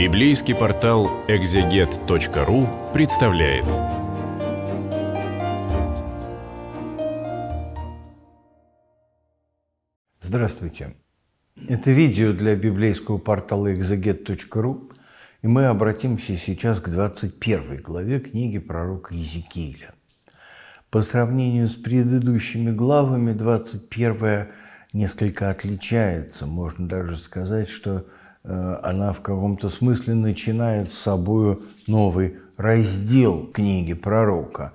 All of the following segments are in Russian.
Библейский портал экзегет.ру представляет. Здравствуйте. Это видео для библейского портала экзегет.ру, и мы обратимся сейчас к 21 главе книги пророка Езекииля. По сравнению с предыдущими главами, 21 несколько отличается. Можно даже сказать, что Э, она в каком-то смысле начинает с собой новый раздел книги пророка.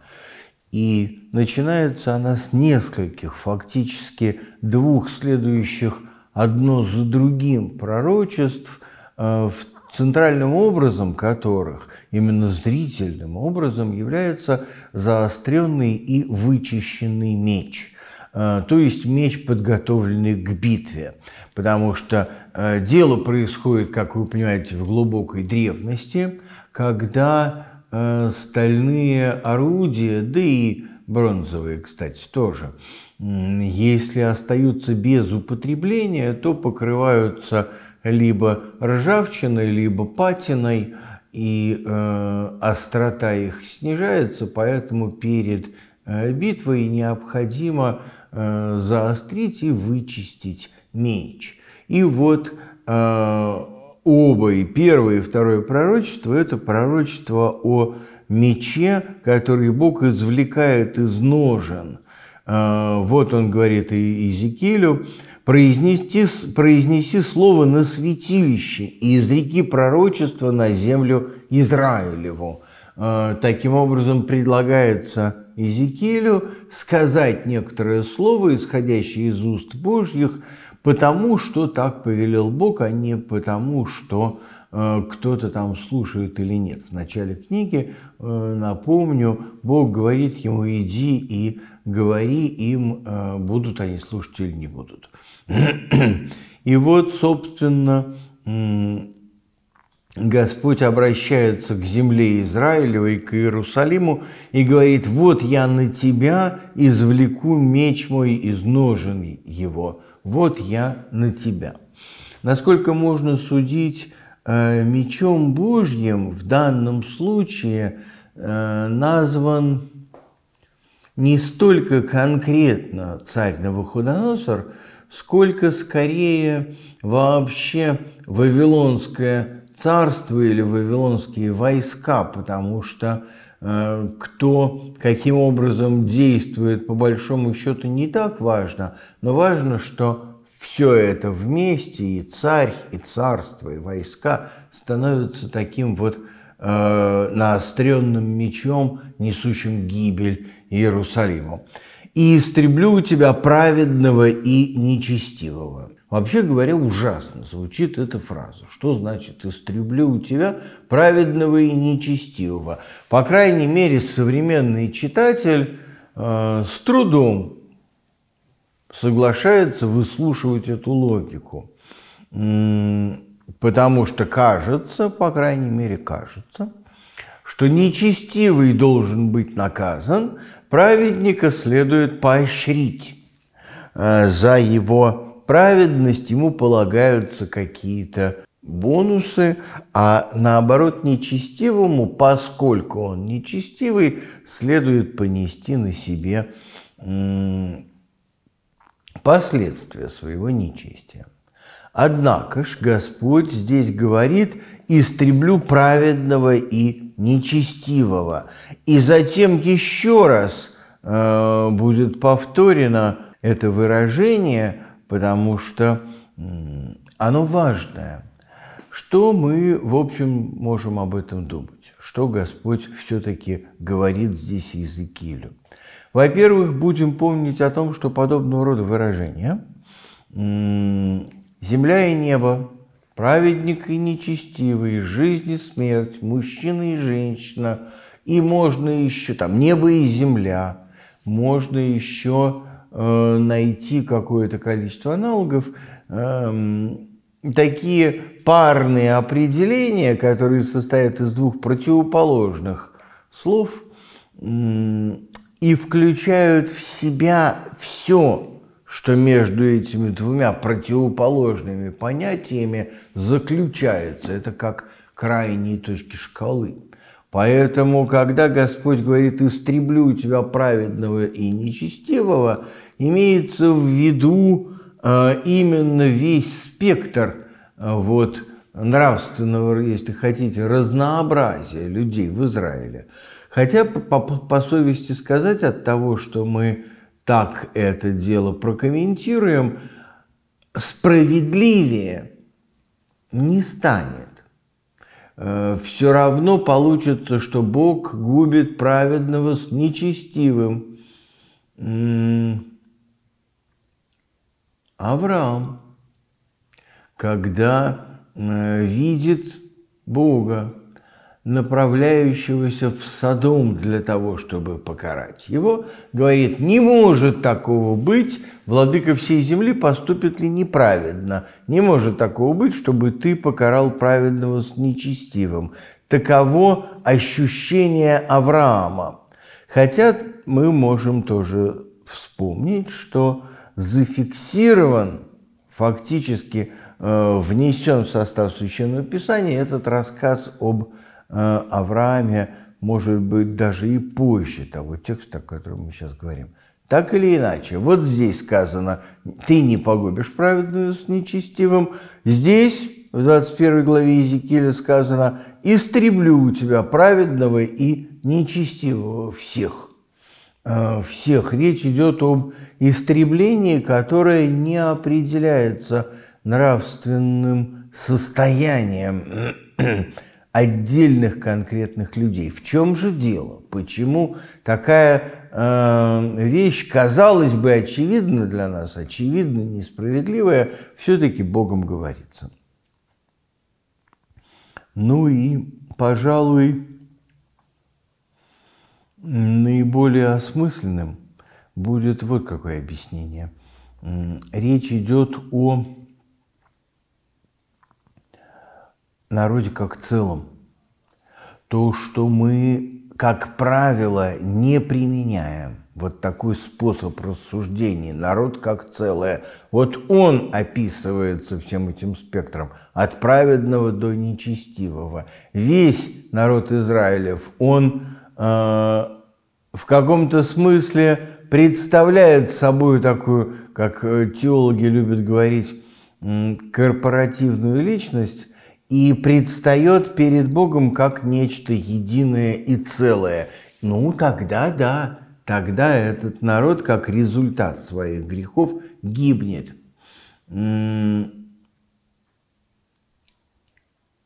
И начинается она с нескольких, фактически двух следующих одно за другим пророчеств, э, в центральным образом которых, именно зрительным образом, является заостренный и вычищенный меч – Э, то есть меч, подготовленный к битве. Потому что э, дело происходит, как вы понимаете, в глубокой древности, когда э, стальные орудия, да и бронзовые, кстати, тоже, если остаются без употребления, то покрываются либо ржавчиной, либо патиной, и э, острота их снижается, поэтому перед битвой необходимо Э, заострить и вычистить меч. И вот э, оба, и первое, и второе пророчество, это пророчество о мече, который Бог извлекает из ножен. Э, вот он говорит и Иезекиилю, произнести, произнеси слово на святилище и из реки пророчества на землю Израилеву. Таким образом, предлагается Иезекиилю сказать некоторое слово, исходящее из уст Божьих, потому что так повелел Бог, а не потому что э, кто-то там слушает или нет. В начале книги, э, напомню, Бог говорит ему, иди и говори им, э, будут они слушать или не будут. И вот, собственно, Господь обращается к земле и к Иерусалиму и говорит, вот я на тебя извлеку меч мой из ножен его, вот я на тебя. Насколько можно судить э, мечом Божьим в данном случае э, назван не столько конкретно царь Навуходоносор, сколько скорее вообще вавилонское царство или вавилонские войска, потому что э, кто каким образом действует, по большому счету, не так важно, но важно, что все это вместе, и царь, и царство, и войска становятся таким вот э, наостренным мечом, несущим гибель Иерусалиму. «И истреблю у тебя праведного и нечестивого, Вообще говоря, ужасно звучит эта фраза. Что значит «истреблю у тебя праведного и нечестивого»? По крайней мере, современный читатель э, с трудом соглашается выслушивать эту логику. Потому что кажется, по крайней мере, кажется, что нечестивый должен быть наказан, праведника следует поощрить э, за его праведность ему полагаются какие-то бонусы, а наоборот нечестивому, поскольку он нечестивый, следует понести на себе последствия своего нечестия. Однако ж Господь здесь говорит «истреблю праведного и нечестивого». И затем еще раз э, будет повторено это выражение – потому что оно важное. Что мы, в общем, можем об этом думать? Что Господь все-таки говорит здесь Иезекиилю? Во-первых, будем помнить о том, что подобного рода выражения «земля и небо», «праведник и нечестивый», «жизнь и смерть», «мужчина и женщина», и можно еще там «небо и земля», можно еще Э, найти какое-то количество аналогов. Эм, такие парные определения, которые состоят из двух противоположных слов и включают в себя все, что между этими двумя противоположными понятиями заключается. Это как крайние точки шкалы. Поэтому, когда Господь говорит «истреблю тебя праведного и нечестивого», имеется в виду э, именно весь спектр э, вот, нравственного, если хотите, разнообразия людей в Израиле. Хотя, по, по совести сказать, от того, что мы так это дело прокомментируем, справедливее не станет. Э, все равно получится, что Бог губит праведного с нечестивым. Авраам, когда э, видит Бога, направляющегося в Содом для того, чтобы покарать его, говорит, не может такого быть, владыка всей земли поступит ли неправедно, не может такого быть, чтобы ты покарал праведного с нечестивым. Таково ощущение Авраама. Хотя мы можем тоже вспомнить, что зафиксирован фактически э, внесен в состав Священного Писания этот рассказ об Э, Аврааме, может быть, даже и позже того текста, о котором мы сейчас говорим. Так или иначе, вот здесь сказано, ты не погубишь праведную с нечестивым. Здесь, в 21 главе Иезекииля сказано, истреблю у тебя праведного и нечестивого всех. Э, всех. Речь идет об истреблении, которое не определяется нравственным состоянием отдельных конкретных людей. В чем же дело? Почему такая э, вещь, казалось бы, очевидно для нас, очевидно несправедливая, все-таки Богом говорится? Ну и, пожалуй, наиболее осмысленным будет вот какое объяснение. Речь идет о народе как целом. То, что мы, как правило, не применяем вот такой способ рассуждений, народ как целое, вот он описывается всем этим спектром, от праведного до нечестивого. Весь народ Израилев, он э, в каком-то смысле представляет собой такую, как э, теологи любят говорить, корпоративную личность, и предстает перед Богом как нечто единое и целое. Ну, тогда да, тогда этот народ как результат своих грехов гибнет.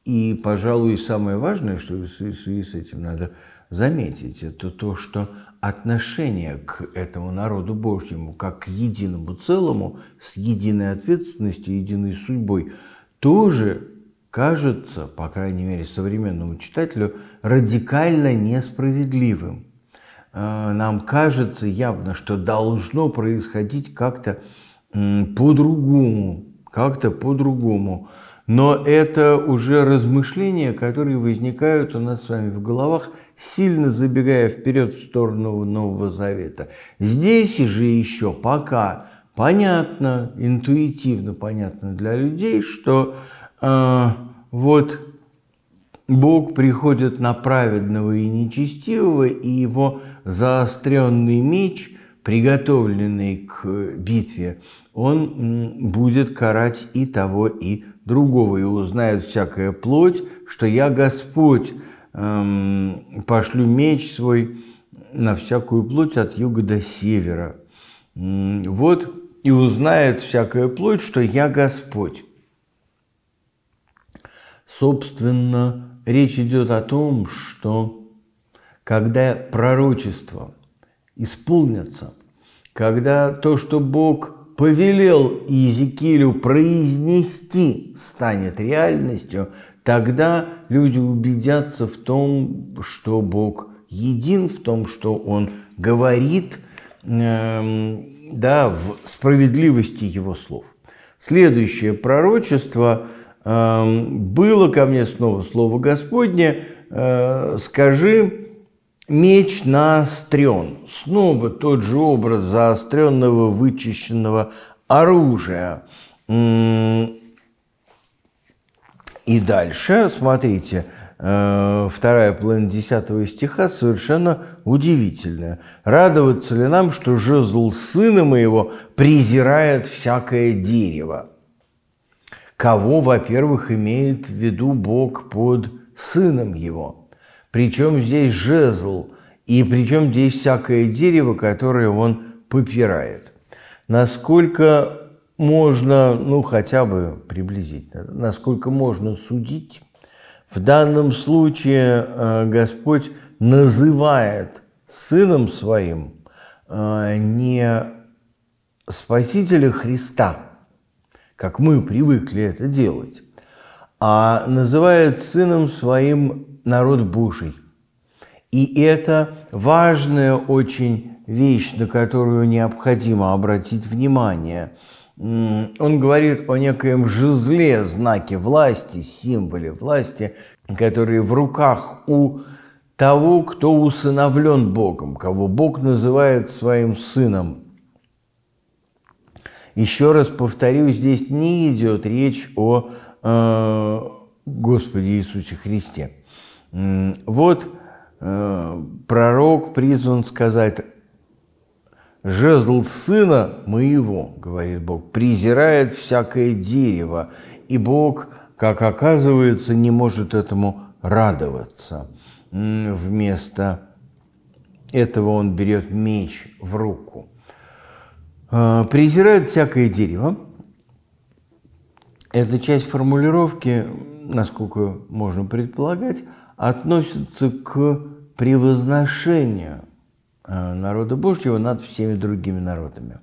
И, пожалуй, самое важное, что в связи с этим надо заметить, это то, что отношение к этому народу Божьему как к единому целому, с единой ответственностью, единой судьбой, тоже кажется, по крайней мере, современному читателю радикально несправедливым. Э, нам кажется явно, что должно происходить как-то по-другому, как-то по-другому. Но это уже размышления, которые возникают у нас с вами в головах, сильно забегая вперед в сторону Нового Завета. Здесь же еще пока понятно, интуитивно понятно для людей, что э, вот Бог приходит на праведного и нечестивого, и его заостренный меч, приготовленный к битве, он будет карать и того, и другого, и узнает всякая плоть, что я Господь, эм, пошлю меч свой на всякую плоть от юга до севера. Вот, и узнает всякая плоть, что я Господь. Собственно, речь идет о том, что когда пророчества исполнятся, когда то, что Бог повелел Иезекиилю произнести, станет реальностью, тогда люди убедятся в том, что Бог един, в том, что Он говорит, э, да, в справедливости Его слов. Следующее пророчество было ко мне снова слово Господне, э, скажи, меч наострен. Снова тот же образ заостренного, вычищенного оружия. И дальше, смотрите, э, вторая половина десятого стиха совершенно удивительная. «Радоваться ли нам, что жезл сына моего презирает всякое дерево?» кого, во-первых, имеет в виду Бог под сыном его. Причем здесь жезл, и причем здесь всякое дерево, которое он попирает. Насколько можно, ну хотя бы приблизительно, насколько можно судить, в данном случае э, Господь называет сыном своим э, не Спасителя Христа – как мы привыкли это делать, а называет сыном своим народ Божий. И это важная очень вещь, на которую необходимо обратить внимание. Он говорит о некоем жезле, знаке власти, символе власти, который в руках у того, кто усыновлен Богом, кого Бог называет своим сыном. Еще раз повторю, здесь не идет речь о э, Господе Иисусе Христе. Вот э, пророк призван сказать, «Жезл сына моего, — говорит Бог, — презирает всякое дерево, и Бог, как оказывается, не может этому радоваться. Вместо этого он берет меч в руку. А, презирают всякое дерево. Эта часть формулировки, насколько можно предполагать, относится к превозношению а, народа Божьего над всеми другими народами.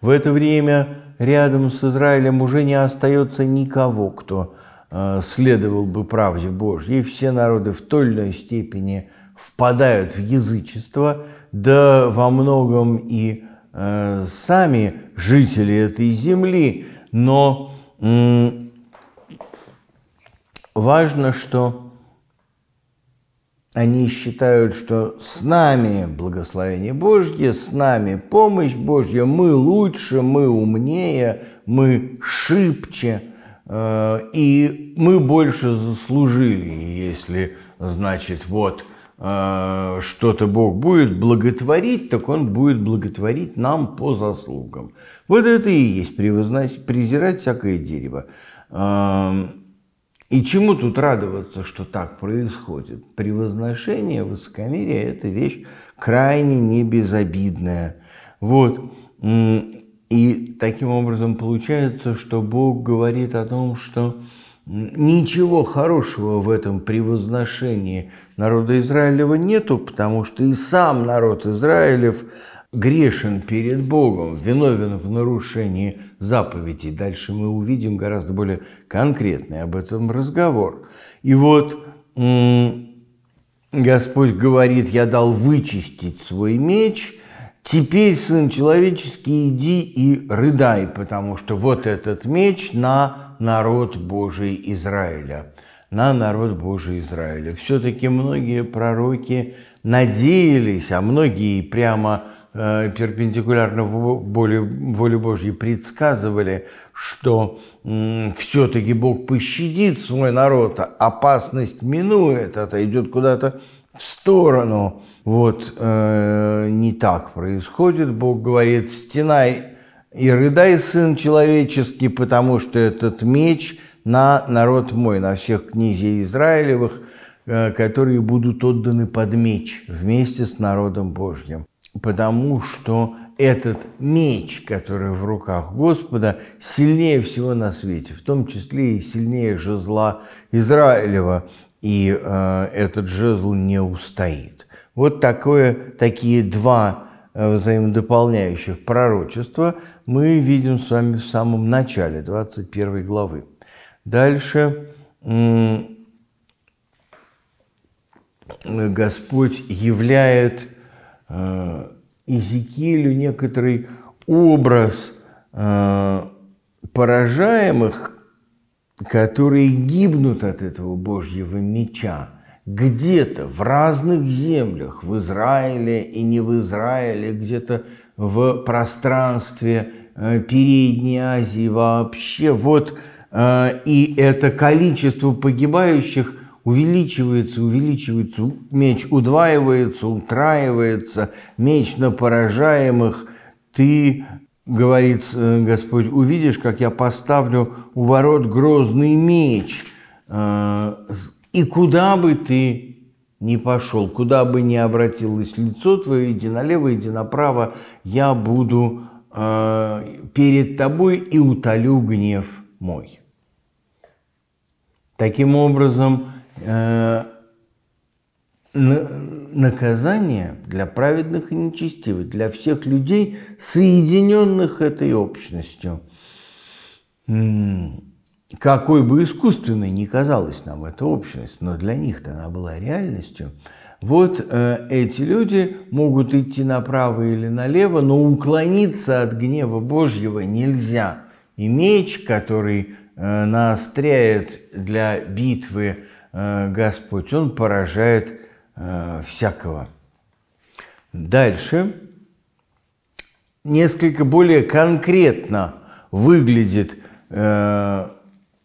В это время рядом с Израилем уже не остается никого, кто а, следовал бы правде Божьей. Все народы в той или иной степени впадают в язычество, да во многом и Э, сами жители этой земли, но важно, что они считают, что с нами благословение Божье, с нами помощь Божья, мы лучше, мы умнее, мы шибче, э, и мы больше заслужили, если, значит, вот – Э, что-то Бог будет благотворить, так Он будет благотворить нам по заслугам. Вот это и есть превозносить, презирать всякое дерево. Э, и чему тут радоваться, что так происходит? Превозношение, высокомерие – это вещь крайне небезобидная. Вот. И таким образом получается, что Бог говорит о том, что Ничего хорошего в этом превозношении народа Израилева нету, потому что и сам народ Израилев грешен перед Богом, виновен в нарушении заповедей. Дальше мы увидим гораздо более конкретный об этом разговор. И вот Господь говорит, я дал вычистить свой меч – Теперь, сын человеческий, иди и рыдай, потому что вот этот меч на народ Божий Израиля. На народ Божий Израиля. Все-таки многие пророки надеялись, а многие прямо э, перпендикулярно воле, воле Божьей предсказывали, что все-таки Бог пощадит свой народ, а опасность минует, отойдет куда-то в сторону. Вот э, не так происходит. Бог говорит, стенай и рыдай, сын человеческий, потому что этот меч на народ мой, на всех князей Израилевых, э, которые будут отданы под меч вместе с народом Божьим. Потому что этот меч, который в руках Господа, сильнее всего на свете, в том числе и сильнее жезла Израилева и э, этот жезл не устоит. Вот такое, такие два э, взаимодополняющих пророчества мы видим с вами в самом начале 21 главы. Дальше э, Господь являет э, Изекилю некоторый образ поражаемых, которые гибнут от этого Божьего меча где-то в разных землях, в Израиле и не в Израиле, где-то в пространстве э, Передней Азии вообще. Вот э, и это количество погибающих увеличивается, увеличивается, меч удваивается, утраивается, меч на поражаемых. Ты говорит э, Господь, увидишь, как я поставлю у ворот грозный меч, э, и куда бы ты ни пошел, куда бы ни обратилось лицо твое, иди налево, иди направо, я буду э, перед тобой и утолю гнев мой. Таким образом, наказание для праведных и нечестивых, для всех людей, соединенных этой общностью. М-м, какой бы искусственной ни казалась нам эта общность, но для них-то она была реальностью. Вот э, эти люди могут идти направо или налево, но уклониться от гнева Божьего нельзя. И меч, который э, наостряет для битвы э, Господь, он поражает э, всякого. Дальше несколько более конкретно выглядит э,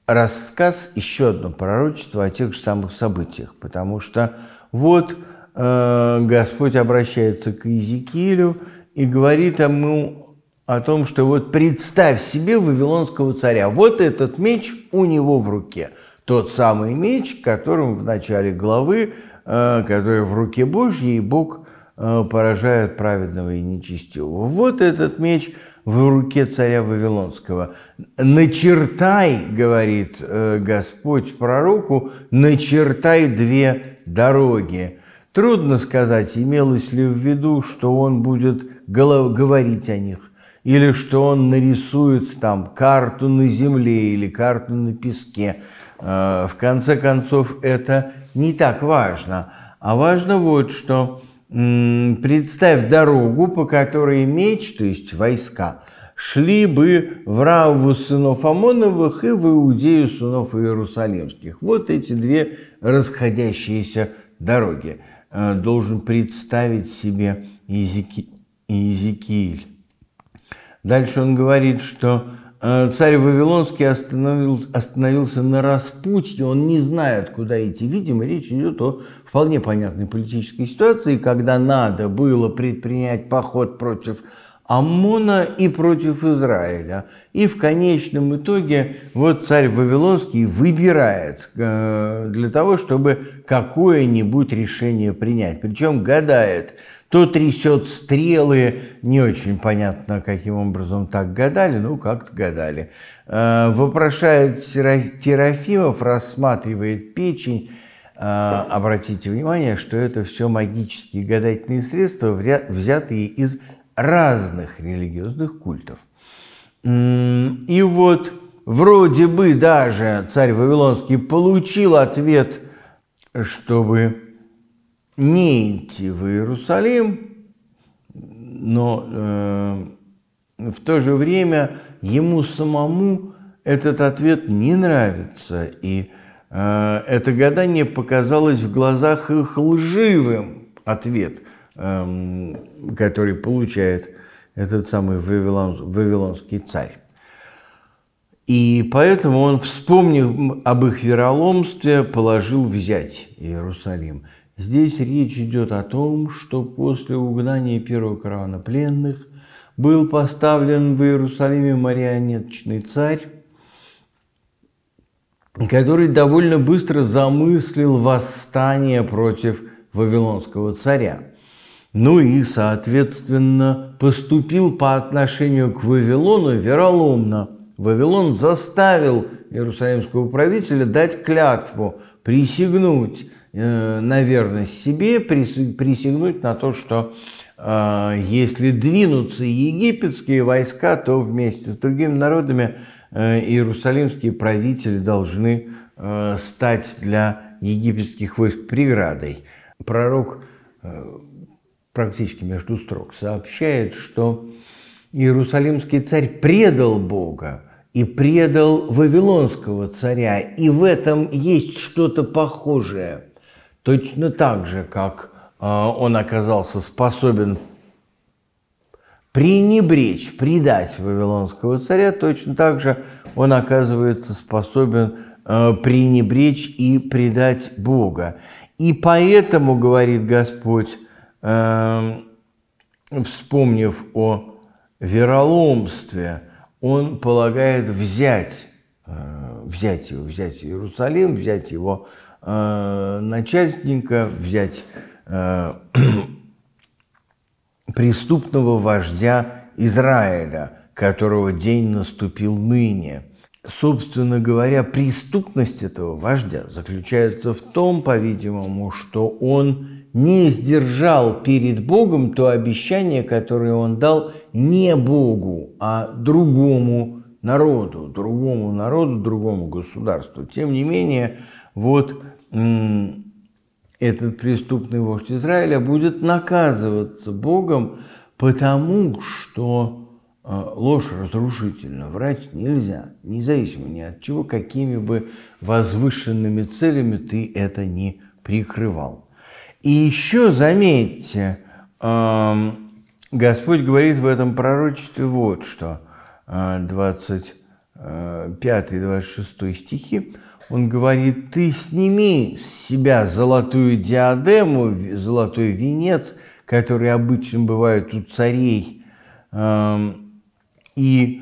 рассказ, еще одно пророчество о тех же самых событиях, потому что вот э, Господь обращается к Иезекиилю и говорит ему о том, что вот представь себе вавилонского царя, вот этот меч у него в руке, тот самый меч, которым в начале главы Э, который в руке Божьей, Бог э, поражает праведного и нечестивого. Вот этот меч в руке царя Вавилонского. «Начертай, — говорит э, Господь пророку, — начертай две дороги». Трудно сказать, имелось ли в виду, что он будет говорить о них или что он нарисует там карту на земле или карту на песке. Э, в конце концов, это не так важно. А важно вот что. Представь дорогу, по которой меч, то есть войска, шли бы в Равву сынов Амоновых и в Иудею сынов Иерусалимских. Вот эти две расходящиеся дороги. Э, должен представить себе Иезекииль. Дальше он говорит, что э, царь Вавилонский остановил, остановился на распутье, он не знает, куда идти. Видимо, речь идет о вполне понятной политической ситуации, когда надо было предпринять поход против Амона и против Израиля. И в конечном итоге вот царь Вавилонский выбирает э, для того, чтобы какое-нибудь решение принять. Причем гадает, то трясет стрелы, не очень понятно, каким образом так гадали, ну как-то гадали. Э, вопрошает Терафимов, рассматривает печень, э, Обратите внимание, что это все магические гадательные средства, взятые из разных религиозных культов. И вот вроде бы даже царь Вавилонский получил ответ, чтобы не идти в Иерусалим, но э, в то же время ему самому этот ответ не нравится, и э, это гадание показалось в глазах их лживым ответ – Эм, который получает этот самый Вавилон, Вавилонский царь. И поэтому он, вспомнив об их вероломстве, положил взять Иерусалим. Здесь речь идет о том, что после угнания первого каравана пленных был поставлен в Иерусалиме марионеточный царь, который довольно быстро замыслил восстание против вавилонского царя ну и, соответственно, поступил по отношению к Вавилону вероломно. Вавилон заставил иерусалимского правителя дать клятву, присягнуть э, на верность себе, присягнуть на то, что э, если двинутся египетские войска, то вместе с другими народами э, иерусалимские правители должны э, стать для египетских войск преградой. Пророк э, практически между строк, сообщает, что Иерусалимский царь предал Бога и предал Вавилонского царя, и в этом есть что-то похожее. Точно так же, как а, он оказался способен пренебречь, предать Вавилонского царя, точно так же он оказывается способен а, пренебречь и предать Бога. И поэтому, говорит Господь, Эм, вспомнив о вероломстве, он полагает взять, э, взять его, взять Иерусалим, взять его э, начальника, взять э, преступного вождя Израиля, которого день наступил ныне. Собственно говоря, преступность этого вождя заключается в том, по-видимому, что он не сдержал перед Богом то обещание, которое он дал не Богу, а другому народу, другому народу, другому государству. Тем не менее, вот этот преступный вождь Израиля будет наказываться Богом, потому что а, ложь разрушительна, врать нельзя, независимо ни от чего, какими бы возвышенными целями ты это не прикрывал. И еще заметьте, Господь говорит в этом пророчестве вот что, 25-26 а, а, стихи, он говорит, ты сними с себя золотую диадему, золотой венец, который обычно бывает у царей, и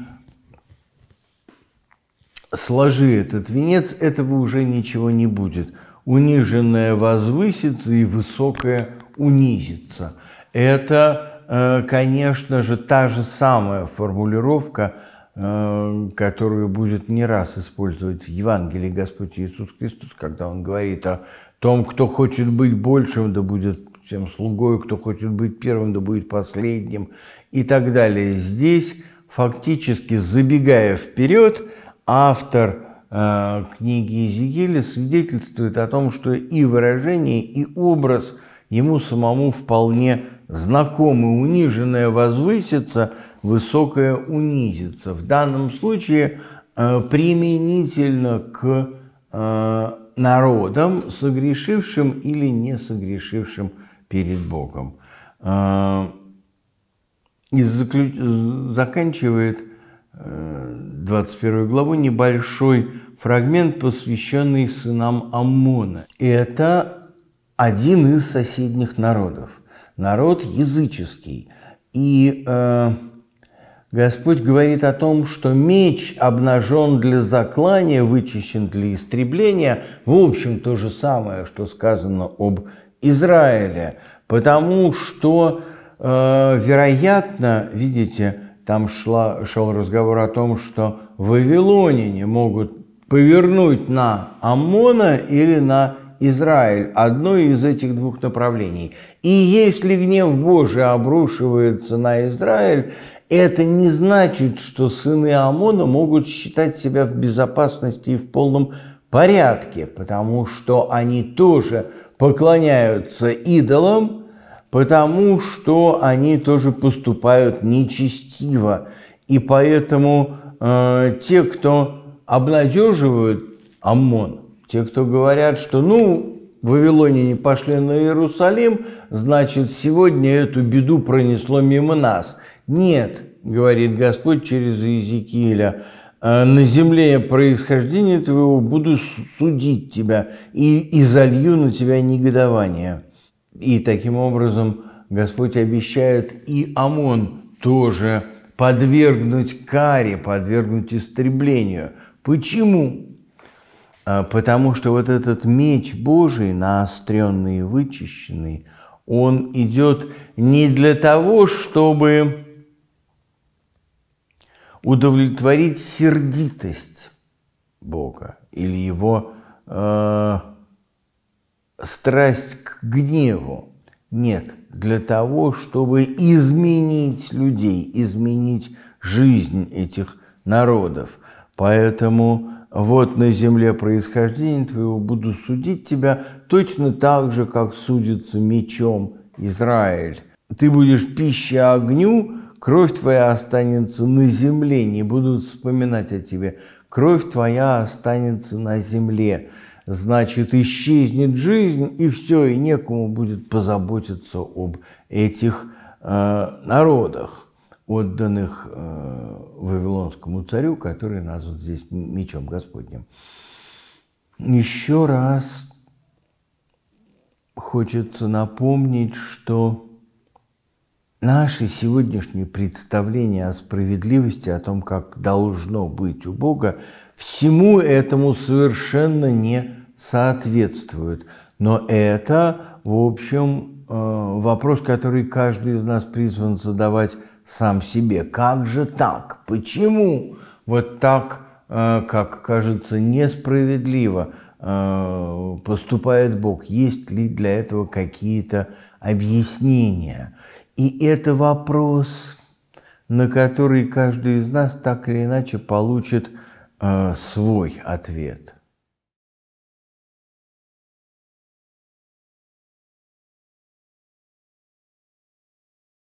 сложи этот венец, этого уже ничего не будет – униженное возвысится и высокое унизится. Это, э, конечно же, та же самая формулировка, э, которую будет не раз использовать в Евангелии Господь Иисус Христос, когда Он говорит о том, кто хочет быть большим, да будет тем слугой, кто хочет быть первым, да будет последним и так далее. Здесь фактически забегая вперед, автор – Э, книги Иезекииля свидетельствует о том, что и выражение, и образ ему самому вполне знакомы. Униженное возвысится, высокое унизится. В данном случае э, применительно к э, народам, согрешившим или не согрешившим перед Богом. И заключ... заканчивает 21 главу небольшой фрагмент, посвященный сынам Амона И это один из соседних народов, народ языческий. И э, Господь говорит о том, что меч обнажен для заклания, вычищен для истребления. В общем, то же самое, что сказано об Израиле, потому что, э, вероятно, видите, там шла, шел разговор о том, что вавилоняне могут повернуть на Амона или на Израиль, одно из этих двух направлений. И если гнев Божий обрушивается на Израиль, это не значит, что сыны Амона могут считать себя в безопасности и в полном порядке, потому что они тоже поклоняются идолам, потому что они тоже поступают нечестиво. И поэтому э, те, кто обнадеживают ОМОН, те, кто говорят, что ну, Вавилоне не пошли на Иерусалим, значит, сегодня эту беду пронесло мимо нас. Нет, говорит Господь через Иезекииля, «Э, на земле происхождения твоего буду судить тебя и изолью на тебя негодование. И таким образом Господь обещает и ОМОН тоже подвергнуть каре, подвергнуть истреблению. Почему? А, потому что вот этот меч Божий, наостренный и вычищенный, он идет не для того, чтобы удовлетворить сердитость Бога или его э, страсть к гневу. Нет, для того, чтобы изменить людей, изменить жизнь этих народов. Поэтому вот на земле происхождения твоего буду судить тебя точно так же, как судится мечом Израиль. Ты будешь пищей огню, кровь твоя останется на земле, не будут вспоминать о тебе. Кровь твоя останется на земле значит, исчезнет жизнь, и все, и некому будет позаботиться об этих э, народах, отданных э, Вавилонскому царю, который назван здесь мечом Господним. Еще раз хочется напомнить, что наши сегодняшние представления о справедливости, о том, как должно быть у Бога, всему этому совершенно не соответствует. Но это, в общем, э, вопрос, который каждый из нас призван задавать сам себе. Как же так? Почему вот так, э, как кажется, несправедливо э, поступает Бог? Есть ли для этого какие-то объяснения? И это вопрос, на который каждый из нас так или иначе получит э, свой ответ.